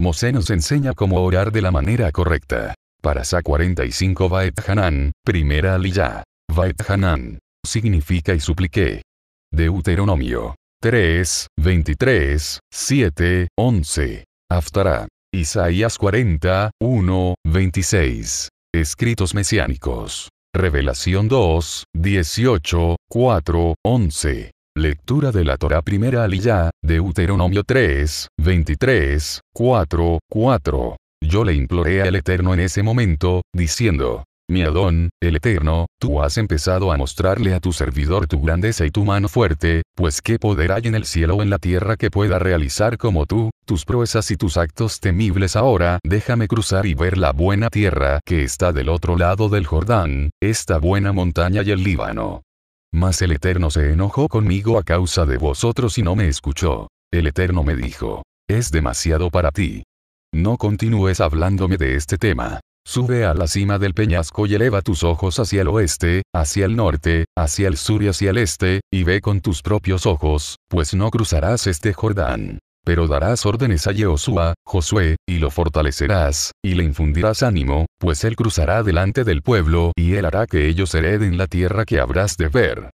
Mosé nos enseña cómo orar de la manera correcta. Para Parasá 45 Baet Hanan, primera aliyah. Baet Hanan. Significa y supliqué. Deuteronomio. 3, 23, 7, 11. Aftará. Isaías 40, 1, 26. Escritos mesiánicos. Revelación 2, 18, 4, 11. Lectura de la Torah Primera Aliyah, Deuteronomio 3, 23, 4, 4. Yo le imploré al Eterno en ese momento, diciendo, mi Adón, el Eterno, tú has empezado a mostrarle a tu servidor tu grandeza y tu mano fuerte, pues qué poder hay en el cielo o en la tierra que pueda realizar como tú, tus proezas y tus actos temibles ahora, déjame cruzar y ver la buena tierra que está del otro lado del Jordán, esta buena montaña y el Líbano. Mas el Eterno se enojó conmigo a causa de vosotros y no me escuchó. El Eterno me dijo, es demasiado para ti. No continúes hablándome de este tema. Sube a la cima del peñasco y eleva tus ojos hacia el oeste, hacia el norte, hacia el sur y hacia el este, y ve con tus propios ojos, pues no cruzarás este Jordán. Pero darás órdenes a Yehoshua, Josué, y lo fortalecerás, y le infundirás ánimo, pues él cruzará delante del pueblo y él hará que ellos hereden la tierra que habrás de ver.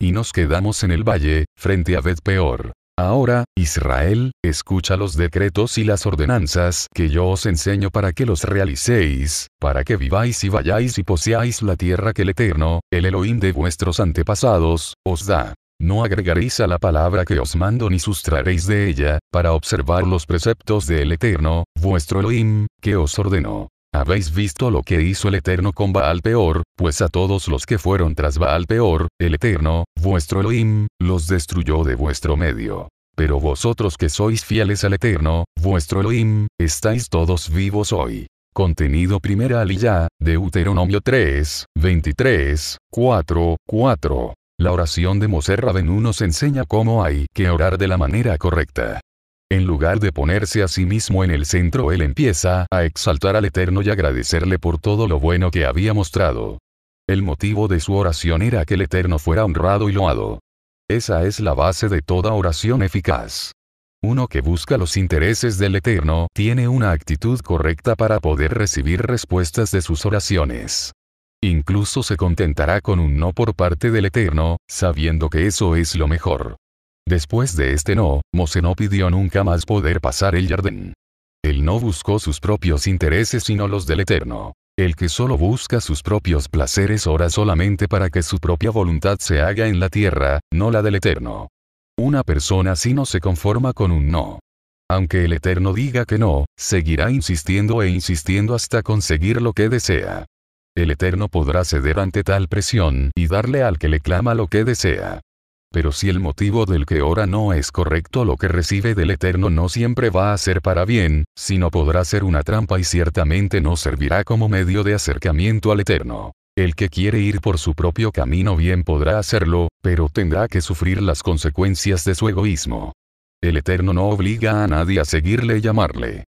Y nos quedamos en el valle, frente a Bet Peor. Ahora, Israel, escucha los decretos y las ordenanzas que yo os enseño para que los realicéis, para que viváis y vayáis y poseáis la tierra que el Eterno, el Elohim de vuestros antepasados, os da. No agregaréis a la palabra que os mando ni sustraréis de ella, para observar los preceptos del Eterno, vuestro Elohim, que os ordenó. Habéis visto lo que hizo el Eterno con Baal Peor, pues a todos los que fueron tras Baal Peor, el Eterno, vuestro Elohim, los destruyó de vuestro medio. Pero vosotros que sois fieles al Eterno, vuestro Elohim, estáis todos vivos hoy. Contenido Primera Aliyah, Deuteronomio 3, 23, 4, 4. La oración de Moser Rabenu nos enseña cómo hay que orar de la manera correcta. En lugar de ponerse a sí mismo en el centro, él empieza a exaltar al Eterno y agradecerle por todo lo bueno que había mostrado. El motivo de su oración era que el Eterno fuera honrado y loado. Esa es la base de toda oración eficaz. Uno que busca los intereses del Eterno tiene una actitud correcta para poder recibir respuestas de sus oraciones. Incluso se contentará con un no por parte del Eterno, sabiendo que eso es lo mejor. Después de este no, Mose no pidió nunca más poder pasar el jardín. Él no buscó sus propios intereses sino los del Eterno. El que solo busca sus propios placeres ora solamente para que su propia voluntad se haga en la tierra, no la del Eterno. Una persona así no se conforma con un no. Aunque el Eterno diga que no, seguirá insistiendo e insistiendo hasta conseguir lo que desea. El Eterno podrá ceder ante tal presión y darle al que le clama lo que desea. Pero si el motivo del que ora no es correcto, lo que recibe del Eterno no siempre va a ser para bien, sino podrá ser una trampa y ciertamente no servirá como medio de acercamiento al Eterno. El que quiere ir por su propio camino bien podrá hacerlo, pero tendrá que sufrir las consecuencias de su egoísmo. El Eterno no obliga a nadie a seguirle y llamarle.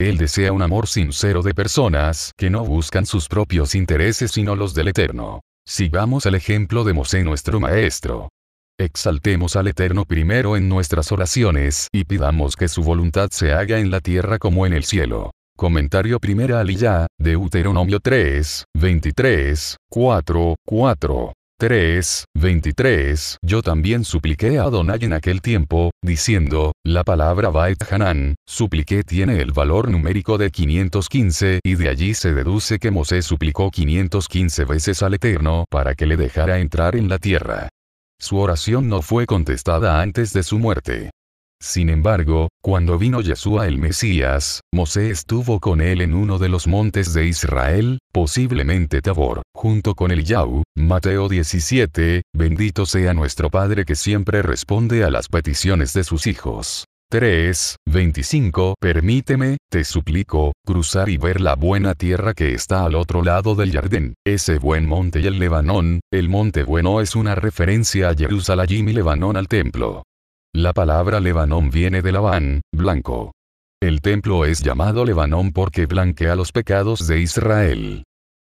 Él desea un amor sincero de personas que no buscan sus propios intereses sino los del Eterno. Sigamos el ejemplo de Mosé nuestro maestro. Exaltemos al Eterno primero en nuestras oraciones y pidamos que su voluntad se haga en la tierra como en el cielo. Comentario Primera Aliyah, Deuteronomio 3, 23, 4, 4. 3, 23. Yo también supliqué a Adonai en aquel tiempo, diciendo, la palabra Baet Hanan, supliqué tiene el valor numérico de 515 y de allí se deduce que Moisés suplicó 515 veces al Eterno para que le dejara entrar en la tierra. Su oración no fue contestada antes de su muerte. Sin embargo, cuando vino Yeshua el Mesías, Mosé estuvo con él en uno de los montes de Israel, posiblemente Tabor, junto con el Yau, Mateo 17, bendito sea nuestro Padre que siempre responde a las peticiones de sus hijos. 3, 25 Permíteme, te suplico, cruzar y ver la buena tierra que está al otro lado del jardín, ese buen monte y el Lebanón, el monte bueno es una referencia a Jerusalén y Lebanón al templo. La palabra Lebanón viene de Labán, blanco. El templo es llamado Lebanón porque blanquea los pecados de Israel.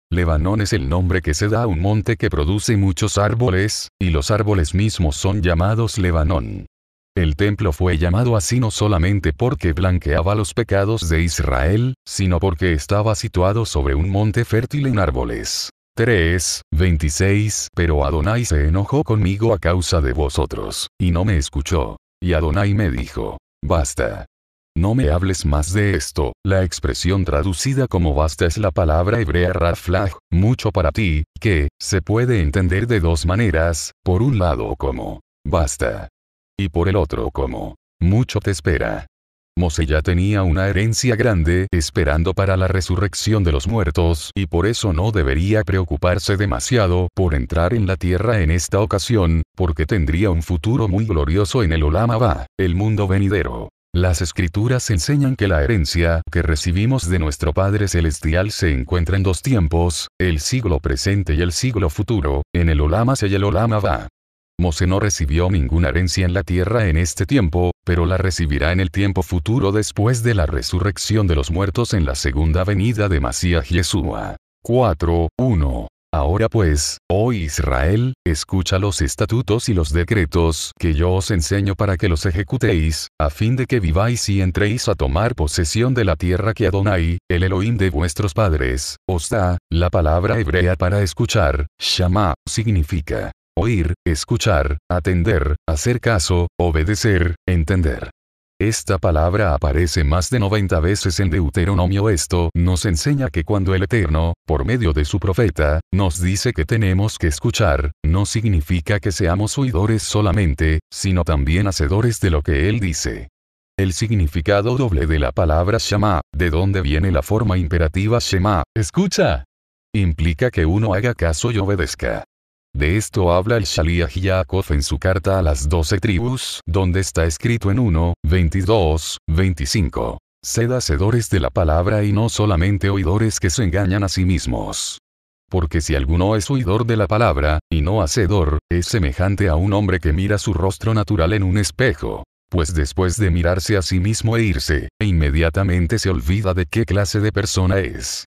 Lebanón es el nombre que se da a un monte que produce muchos árboles, y los árboles mismos son llamados Lebanón. El templo fue llamado así no solamente porque blanqueaba los pecados de Israel, sino porque estaba situado sobre un monte fértil en árboles. 3, 26 Pero Adonai se enojó conmigo a causa de vosotros, y no me escuchó. Y Adonai me dijo, basta. No me hables más de esto. La expresión traducida como basta es la palabra hebrea raflag, mucho para ti, que, se puede entender de dos maneras, por un lado como, basta, y por el otro como, mucho te espera. Mose ya tenía una herencia grande esperando para la resurrección de los muertos y por eso no debería preocuparse demasiado por entrar en la tierra en esta ocasión, porque tendría un futuro muy glorioso en el Olama Va, el mundo venidero. Las escrituras enseñan que la herencia que recibimos de nuestro Padre Celestial se encuentra en dos tiempos, el siglo presente y el siglo futuro, en el Olama y el Olama va. Mose no recibió ninguna herencia en la tierra en este tiempo, pero la recibirá en el tiempo futuro después de la resurrección de los muertos en la segunda venida de Masías Yeshua. 4.1. Ahora pues, oh Israel, escucha los estatutos y los decretos que yo os enseño para que los ejecutéis, a fin de que viváis y entréis a tomar posesión de la tierra que Adonai, el Elohim de vuestros padres, os da. La palabra hebrea para escuchar, Shama, significa oír, escuchar, atender, hacer caso, obedecer, entender. Esta palabra aparece más de 90 veces en Deuteronomio. Esto nos enseña que cuando el Eterno, por medio de su profeta, nos dice que tenemos que escuchar, no significa que seamos oidores solamente, sino también hacedores de lo que Él dice. El significado doble de la palabra Shema, de donde viene la forma imperativa Shema, escucha, implica que uno haga caso y obedezca. De esto habla el Shaliach Yaakov en su carta a las doce tribus, donde está escrito en 1, 22, 25. Sed hacedores de la palabra y no solamente oidores que se engañan a sí mismos. Porque si alguno es oidor de la palabra, y no hacedor, es semejante a un hombre que mira su rostro natural en un espejo. Pues después de mirarse a sí mismo e irse, e inmediatamente se olvida de qué clase de persona es.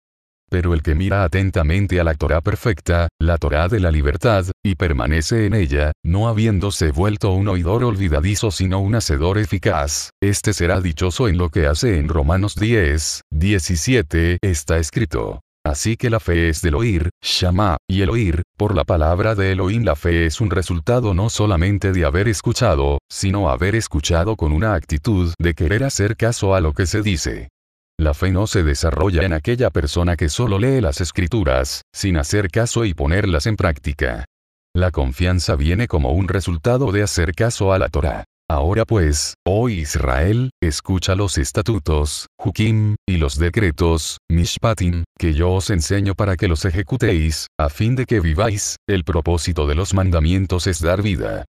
Pero el que mira atentamente a la Torah perfecta, la Torah de la libertad, y permanece en ella, no habiéndose vuelto un oidor olvidadizo sino un hacedor eficaz, este será dichoso en lo que hace en Romanos 10, 17 está escrito. Así que la fe es del oír, Shama, y el oír, por la palabra de Elohim la fe es un resultado no solamente de haber escuchado, sino haber escuchado con una actitud de querer hacer caso a lo que se dice. La fe no se desarrolla en aquella persona que solo lee las escrituras, sin hacer caso y ponerlas en práctica. La confianza viene como un resultado de hacer caso a la Torah. Ahora pues, oh Israel, escucha los estatutos, Hukim, y los decretos, Mishpatim, que yo os enseño para que los ejecutéis, a fin de que viváis, el propósito de los mandamientos es dar vida,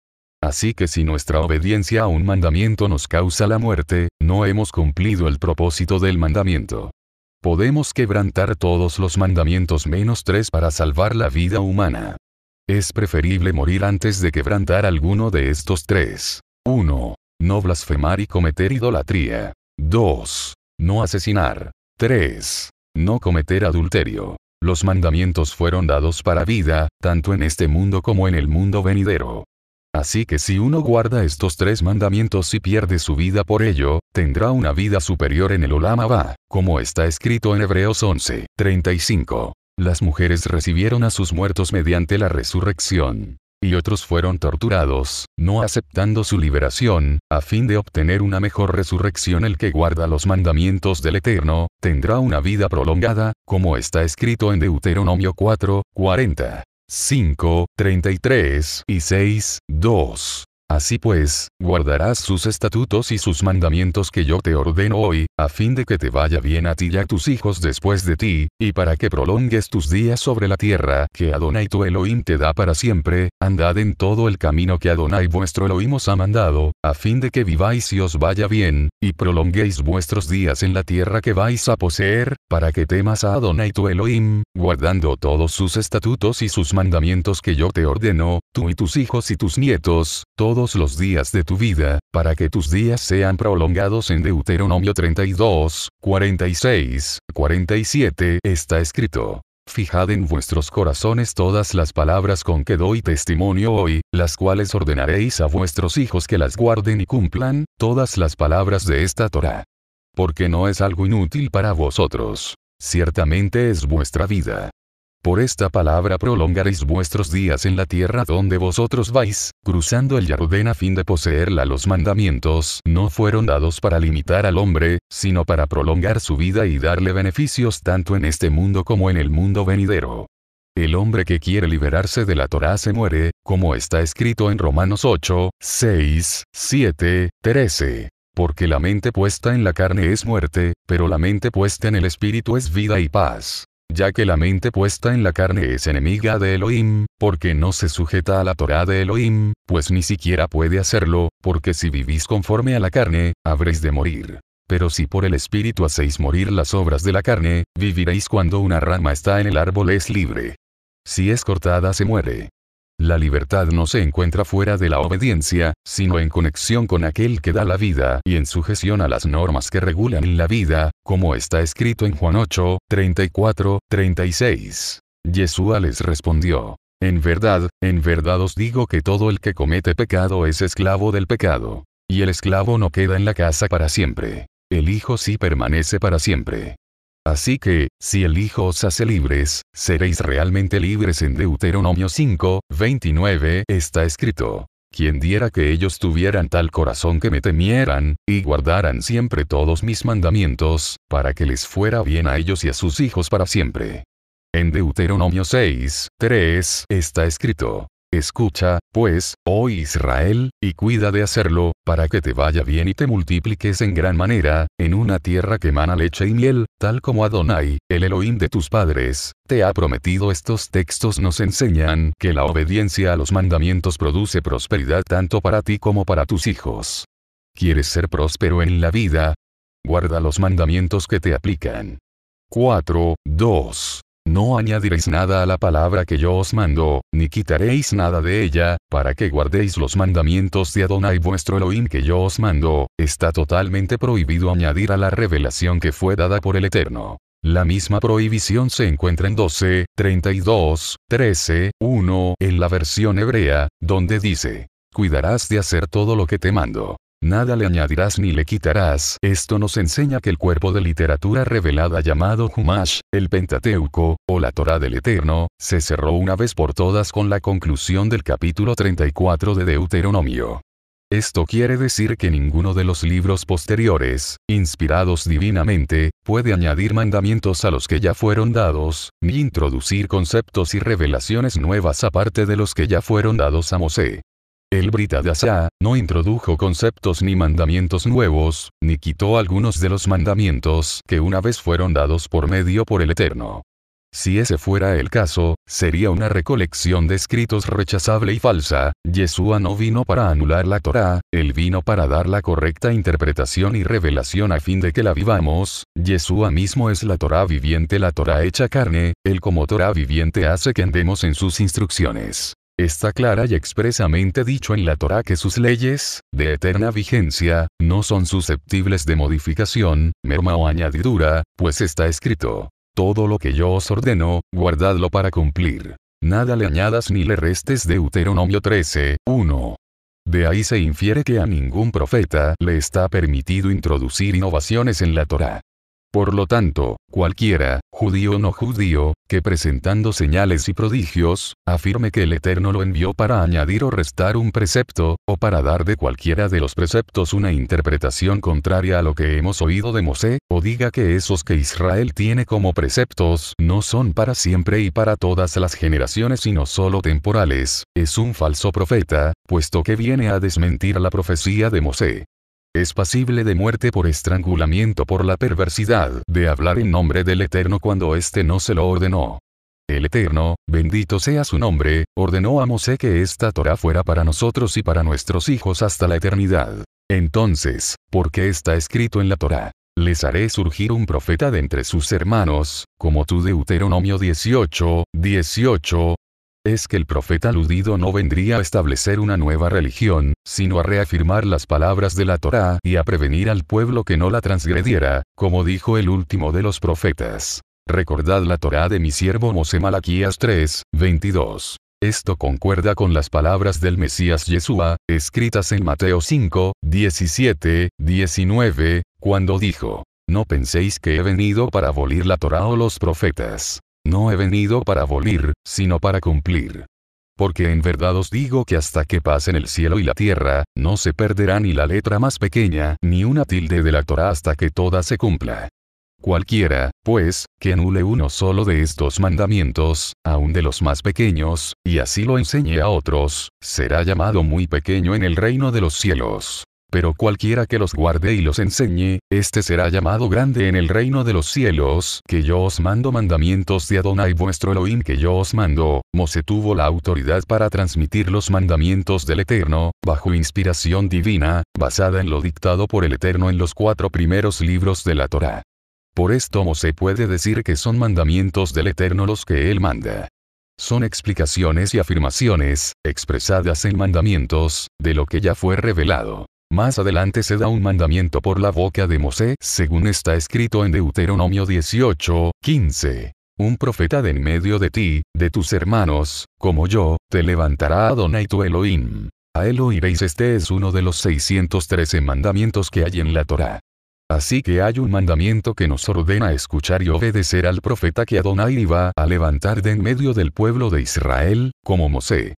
Así que si nuestra obediencia a un mandamiento nos causa la muerte, no hemos cumplido el propósito del mandamiento. Podemos quebrantar todos los mandamientos menos tres para salvar la vida humana. Es preferible morir antes de quebrantar alguno de estos tres. 1. No blasfemar y cometer idolatría. 2. No asesinar. 3. No cometer adulterio. Los mandamientos fueron dados para vida, tanto en este mundo como en el mundo venidero. Así que si uno guarda estos tres mandamientos y pierde su vida por ello, tendrá una vida superior en el Olam Abba, como está escrito en Hebreos 11, 35. Las mujeres recibieron a sus muertos mediante la resurrección. Y otros fueron torturados, no aceptando su liberación, a fin de obtener una mejor resurrección. El que guarda los mandamientos del Eterno, tendrá una vida prolongada, como está escrito en Deuteronomio 4, 40. 5, 33 y 6, 2. Así pues, guardarás sus estatutos y sus mandamientos que yo te ordeno hoy, a fin de que te vaya bien a ti y a tus hijos después de ti, y para que prolongues tus días sobre la tierra que Adonai tu Elohim te da para siempre, andad en todo el camino que Adonai vuestro Elohim os ha mandado, a fin de que viváis y os vaya bien, y prolonguéis vuestros días en la tierra que vais a poseer, para que temas a Adonai tu Elohim, guardando todos sus estatutos y sus mandamientos que yo te ordeno, tú y tus hijos y tus nietos, todos los días de tu vida, para que tus días sean prolongados en Deuteronomio 32, 46, 47, está escrito. Fijad en vuestros corazones todas las palabras con que doy testimonio hoy, las cuales ordenaréis a vuestros hijos que las guarden y cumplan, todas las palabras de esta Torah. Porque no es algo inútil para vosotros. Ciertamente es vuestra vida. Por esta palabra prolongaréis vuestros días en la tierra donde vosotros vais, cruzando el Yarudén a fin de poseerla. Los mandamientos no fueron dados para limitar al hombre, sino para prolongar su vida y darle beneficios tanto en este mundo como en el mundo venidero. El hombre que quiere liberarse de la Torá se muere, como está escrito en Romanos 8, 6, 7, 13. Porque la mente puesta en la carne es muerte, pero la mente puesta en el espíritu es vida y paz ya que la mente puesta en la carne es enemiga de Elohim, porque no se sujeta a la Torah de Elohim, pues ni siquiera puede hacerlo, porque si vivís conforme a la carne, habréis de morir. Pero si por el Espíritu hacéis morir las obras de la carne, viviréis cuando una rama está en el árbol es libre. Si es cortada se muere. La libertad no se encuentra fuera de la obediencia, sino en conexión con aquel que da la vida y en sujeción a las normas que regulan la vida, como está escrito en Juan 8, 34, 36. Yeshua les respondió. En verdad, en verdad os digo que todo el que comete pecado es esclavo del pecado. Y el esclavo no queda en la casa para siempre. El Hijo sí permanece para siempre. Así que, si el Hijo os hace libres, seréis realmente libres en Deuteronomio 5, 29 está escrito. Quien diera que ellos tuvieran tal corazón que me temieran, y guardaran siempre todos mis mandamientos, para que les fuera bien a ellos y a sus hijos para siempre. En Deuteronomio 6, 3 está escrito, Escucha, pues, oh Israel, y cuida de hacerlo, para que te vaya bien y te multipliques en gran manera, en una tierra que mana leche y miel, tal como Adonai, el Elohim de tus padres, te ha prometido. Estos textos nos enseñan que la obediencia a los mandamientos produce prosperidad tanto para ti como para tus hijos. ¿Quieres ser próspero en la vida? Guarda los mandamientos que te aplican. 4, 2. No añadiréis nada a la palabra que yo os mando, ni quitaréis nada de ella, para que guardéis los mandamientos de Adonai vuestro Elohim que yo os mando, está totalmente prohibido añadir a la revelación que fue dada por el Eterno. La misma prohibición se encuentra en 12, 32, 13, 1 en la versión hebrea, donde dice, cuidarás de hacer todo lo que te mando. Nada le añadirás ni le quitarás. Esto nos enseña que el cuerpo de literatura revelada llamado Humash, el Pentateuco, o la Torá del Eterno, se cerró una vez por todas con la conclusión del capítulo 34 de Deuteronomio. Esto quiere decir que ninguno de los libros posteriores, inspirados divinamente, puede añadir mandamientos a los que ya fueron dados, ni introducir conceptos y revelaciones nuevas aparte de los que ya fueron dados a Mosé. El Britadasa no introdujo conceptos ni mandamientos nuevos, ni quitó algunos de los mandamientos que una vez fueron dados por medio por el Eterno. Si ese fuera el caso, sería una recolección de escritos rechazable y falsa. Yeshua no vino para anular la Torá, él vino para dar la correcta interpretación y revelación a fin de que la vivamos. Yeshua mismo es la Torá viviente, la Torá hecha carne, él como Torah viviente hace que andemos en sus instrucciones. Está clara y expresamente dicho en la Torá que sus leyes, de eterna vigencia, no son susceptibles de modificación, merma o añadidura, pues está escrito. Todo lo que yo os ordeno, guardadlo para cumplir. Nada le añadas ni le restes Deuteronomio 13, 1. De ahí se infiere que a ningún profeta le está permitido introducir innovaciones en la Torá. Por lo tanto, cualquiera, judío o no judío, que presentando señales y prodigios, afirme que el Eterno lo envió para añadir o restar un precepto, o para dar de cualquiera de los preceptos una interpretación contraria a lo que hemos oído de Mosé, o diga que esos que Israel tiene como preceptos no son para siempre y para todas las generaciones sino solo temporales, es un falso profeta, puesto que viene a desmentir la profecía de Mosé es pasible de muerte por estrangulamiento por la perversidad de hablar en nombre del Eterno cuando éste no se lo ordenó. El Eterno, bendito sea su nombre, ordenó a Mosé que esta Torah fuera para nosotros y para nuestros hijos hasta la eternidad. Entonces, ¿por qué está escrito en la Torah? Les haré surgir un profeta de entre sus hermanos, como tú Deuteronomio 18, 18, es que el profeta aludido no vendría a establecer una nueva religión, sino a reafirmar las palabras de la Torá y a prevenir al pueblo que no la transgrediera, como dijo el último de los profetas. Recordad la Torá de mi siervo Mosé Malaquías 3, 22. Esto concuerda con las palabras del Mesías Yeshua, escritas en Mateo 5, 17, 19, cuando dijo, No penséis que he venido para abolir la Torá o los profetas. No he venido para abolir, sino para cumplir. Porque en verdad os digo que hasta que pasen el cielo y la tierra, no se perderá ni la letra más pequeña, ni una tilde de la Torá hasta que toda se cumpla. Cualquiera, pues, que anule uno solo de estos mandamientos, aun de los más pequeños, y así lo enseñe a otros, será llamado muy pequeño en el reino de los cielos pero cualquiera que los guarde y los enseñe, este será llamado grande en el reino de los cielos, que yo os mando mandamientos de Adonai vuestro Elohim que yo os mando. Mose tuvo la autoridad para transmitir los mandamientos del Eterno, bajo inspiración divina, basada en lo dictado por el Eterno en los cuatro primeros libros de la Torá. Por esto Mose puede decir que son mandamientos del Eterno los que él manda son explicaciones y afirmaciones, expresadas en mandamientos, de lo que ya fue revelado. Más adelante se da un mandamiento por la boca de Mosé, según está escrito en Deuteronomio 18, 15. Un profeta de en medio de ti, de tus hermanos, como yo, te levantará Adonai tu Elohim. A él oiréis este es uno de los 613 mandamientos que hay en la Torá. Así que hay un mandamiento que nos ordena escuchar y obedecer al profeta que Adonai iba a levantar de en medio del pueblo de Israel, como Mosé.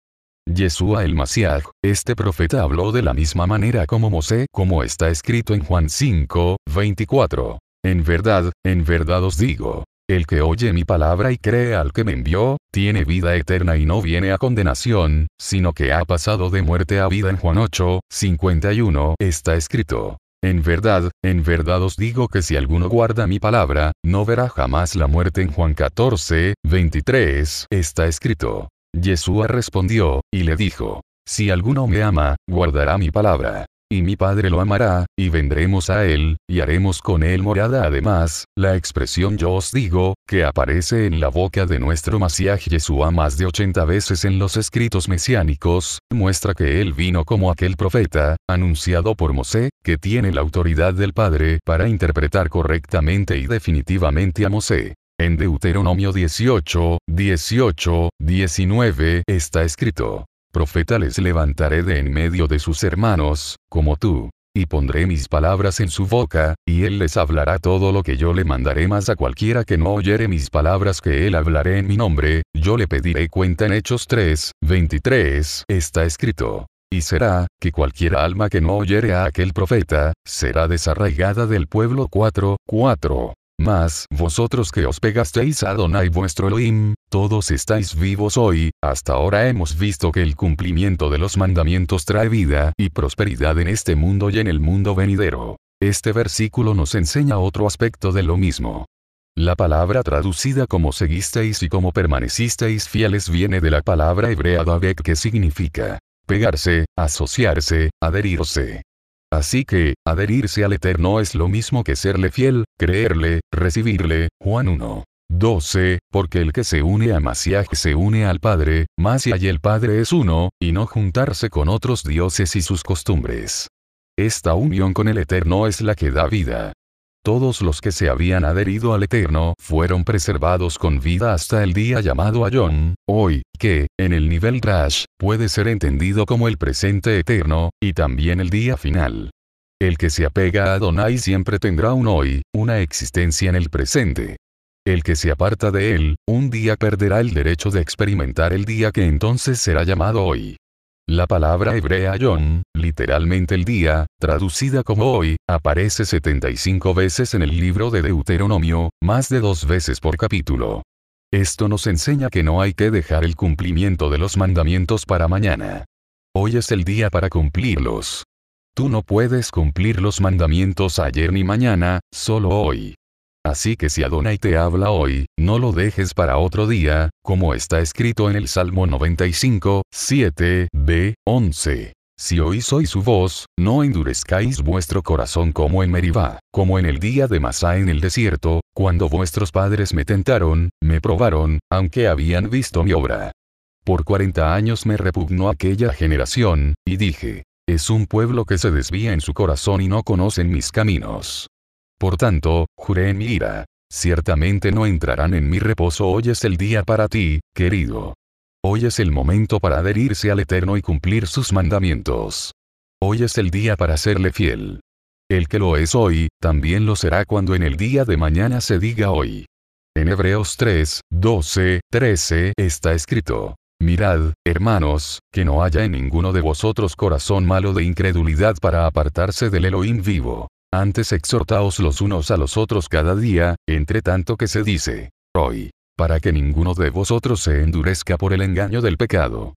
Yeshua el Masiaj, este profeta habló de la misma manera como Mosé, como está escrito en Juan 5, 24. En verdad, en verdad os digo, el que oye mi palabra y cree al que me envió, tiene vida eterna y no viene a condenación, sino que ha pasado de muerte a vida en Juan 8, 51 está escrito. En verdad, en verdad os digo que si alguno guarda mi palabra, no verá jamás la muerte en Juan 14, 23 está escrito. Yeshua respondió, y le dijo, Si alguno me ama, guardará mi palabra. Y mi Padre lo amará, y vendremos a él, y haremos con él morada. Además, la expresión yo os digo, que aparece en la boca de nuestro Masía Yeshua más de ochenta veces en los escritos mesiánicos, muestra que él vino como aquel profeta, anunciado por Mosé, que tiene la autoridad del Padre para interpretar correctamente y definitivamente a Mosé. En Deuteronomio 18, 18, 19 está escrito, Profeta les levantaré de en medio de sus hermanos, como tú, y pondré mis palabras en su boca, y él les hablará todo lo que yo le mandaré más a cualquiera que no oyere mis palabras que él hablaré en mi nombre, yo le pediré cuenta en Hechos 3, 23, está escrito. Y será, que cualquier alma que no oyere a aquel profeta, será desarraigada del pueblo 4, 4. Mas, vosotros que os pegasteis a y vuestro Elohim, todos estáis vivos hoy, hasta ahora hemos visto que el cumplimiento de los mandamientos trae vida y prosperidad en este mundo y en el mundo venidero. Este versículo nos enseña otro aspecto de lo mismo. La palabra traducida como seguisteis y como permanecisteis fieles viene de la palabra hebrea davek que significa pegarse, asociarse, adherirse. Así que, adherirse al Eterno es lo mismo que serle fiel, creerle, recibirle, Juan 1. 12. Porque el que se une a Masiaj se une al Padre, Masia y el Padre es uno, y no juntarse con otros dioses y sus costumbres. Esta unión con el Eterno es la que da vida. Todos los que se habían adherido al Eterno fueron preservados con vida hasta el día llamado Ayón, hoy, que, en el nivel Trash, puede ser entendido como el presente eterno, y también el día final. El que se apega a Adonai siempre tendrá un hoy, una existencia en el presente. El que se aparta de él, un día perderá el derecho de experimentar el día que entonces será llamado hoy. La palabra hebrea yom, literalmente el día, traducida como hoy, aparece 75 veces en el libro de Deuteronomio, más de dos veces por capítulo. Esto nos enseña que no hay que dejar el cumplimiento de los mandamientos para mañana. Hoy es el día para cumplirlos. Tú no puedes cumplir los mandamientos ayer ni mañana, solo hoy. Así que si Adonai te habla hoy, no lo dejes para otro día, como está escrito en el Salmo 95, 7, b, 11. Si oís hoy su voz, no endurezcáis vuestro corazón como en Meribá, como en el día de Masá en el desierto, cuando vuestros padres me tentaron, me probaron, aunque habían visto mi obra. Por cuarenta años me repugnó aquella generación, y dije, es un pueblo que se desvía en su corazón y no conocen mis caminos. Por tanto, juré en mi ira, ciertamente no entrarán en mi reposo hoy es el día para ti, querido. Hoy es el momento para adherirse al Eterno y cumplir sus mandamientos. Hoy es el día para serle fiel. El que lo es hoy, también lo será cuando en el día de mañana se diga hoy. En Hebreos 3, 12, 13 está escrito. Mirad, hermanos, que no haya en ninguno de vosotros corazón malo de incredulidad para apartarse del Elohim vivo. Antes exhortaos los unos a los otros cada día, entre tanto que se dice, hoy, para que ninguno de vosotros se endurezca por el engaño del pecado.